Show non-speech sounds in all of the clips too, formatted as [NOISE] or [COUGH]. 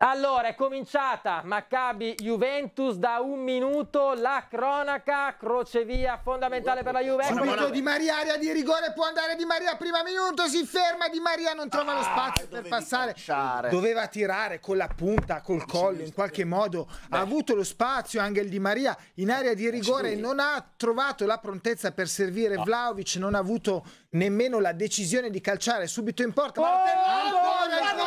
Allora, è cominciata Maccabi Juventus da un minuto, la cronaca, crocevia fondamentale per la Juventus. Subito Di Maria, area di rigore, può andare Di Maria, prima minuto, si ferma, Di Maria non trova ah, lo spazio per passare. Cacciare. Doveva tirare con la punta, col collo, in qualche modo. Beh. Ha avuto lo spazio anche il Di Maria in area di eh, rigore, non ha trovato la prontezza per servire no. Vlaovic, non ha avuto nemmeno la decisione di calciare subito in porta. Oh, Martello, ancora, ancora,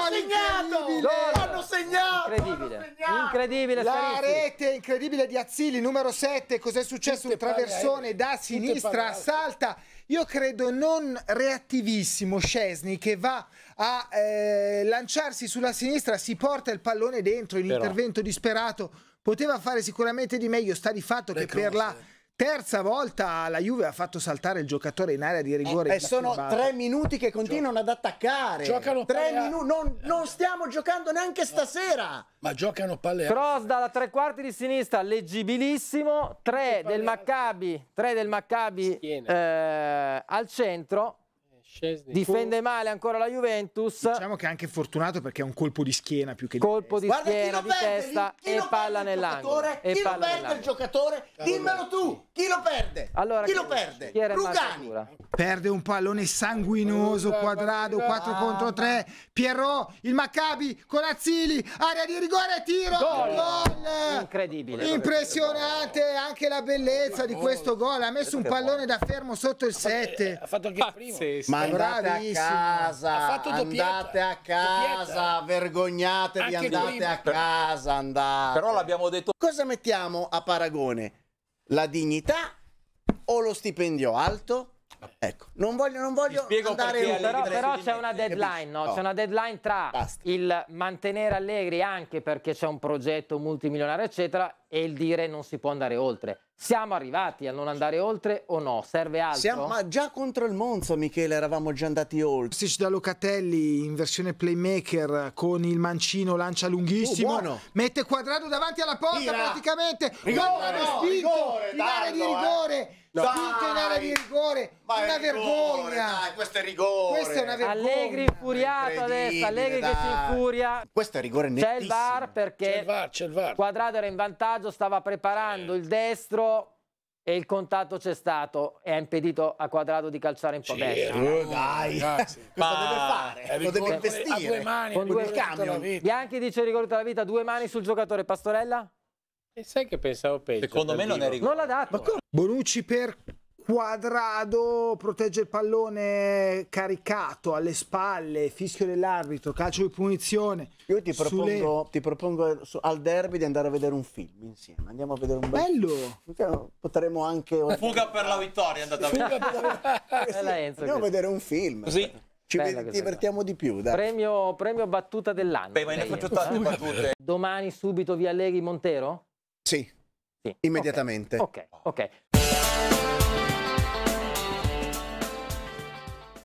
ancora, segnato! Incredibile. segnato. Incredibile. La Scarisi. rete incredibile di Azzili, numero 7. Cos'è successo? Tutte Un traversone pagare. Eh. da sinistra, salta. Io credo non reattivissimo Scesni che va a eh, lanciarsi sulla sinistra, si porta il pallone dentro in Però. intervento disperato. Poteva fare sicuramente di meglio, sta di fatto Le che croce. per la terza volta la Juve ha fatto saltare il giocatore in area di rigore. Eh, e eh, sono tre minuti che continuano Gio ad attaccare. Giocano tre minuti. Non, non, stiamo giocando neanche stasera. Ma giocano palle. Cross dalla tre quarti di sinistra, leggibilissimo. Tre del Maccabi, tre del Maccabi eh, al centro. Scesni. Difende male ancora la Juventus. Diciamo che è anche fortunato perché è un colpo di schiena più che di Colpo di Guarda, schiena, di testa chi e palla nell'angolo. E chi palla lo perde il giocatore? Dimmelo tu, chi lo perde? Allora, chi, chi lo perde? Chi Rugani. Perde un pallone sanguinoso, quadrado, 4 ah. contro 3. Pierrot, il Maccabi, con Corazzili, area di rigore, tiro, gol. gol! Incredibile. Impressionante anche la bellezza di questo gol. Ha messo un certo pallone da fermo sotto il 7. Ha fatto anche il primo. Ma andate a casa, ha fatto andate a casa, vergognatevi, Anche andate lui. a casa, andate. Però l'abbiamo detto. Cosa mettiamo a paragone? La dignità o lo stipendio alto? Ecco, non voglio, non voglio andare perché, però, però c'è una deadline, no? C'è una deadline tra Basta. il mantenere Allegri anche perché c'è un progetto multimilionario, eccetera, e il dire non si può andare oltre. Siamo arrivati a non andare oltre o no? Serve altro? Siamo, ma già contro il Monza, Michele, eravamo già andati oltre. Stici da Locatelli in versione playmaker con il mancino lancia lunghissimo. Oh, mette quadrato davanti alla porta Tira. praticamente. Rigore, no, spinto. Ma una vergogna. Dai, questo è rigore. Questo è una vergogna. Allegri infuriato adesso, Allegri dai. che si infuria. Questo è rigore nettissimo. C'è il VAR perché il VAR, il VAR. Quadrado era in vantaggio, stava preparando eh. il destro e il contatto c'è stato e ha impedito a Quadrado di calciare in po' destro. Eh, oh, eh, dai, ragazzi. [LAUGHS] cosa deve fare? Lo deve investire. Due mani, con due camion. Bianchi dice rigore tutta la vita, due mani sul giocatore Pastorella? E sai che pensavo peggio. Secondo me non è rigore. Non l'ha dato. Bonucci per Quadrado protegge il pallone caricato alle spalle, fischio dell'arbitro, calcio di punizione. Io ti propongo, sulle... ti propongo, al derby di andare a vedere un film insieme. Andiamo a vedere un bel bello. Potremmo anche Fuga per la vittoria, andate a vedere. La... [LAUGHS] Andiamo a vedere un film. Così ci divertiamo di più. Dai. Premio, premio battuta dell'anno. Beh, ma ne faccio tante battute. Domani subito via Leghi Montero? Sì. sì. Immediatamente. Ok, ok. okay.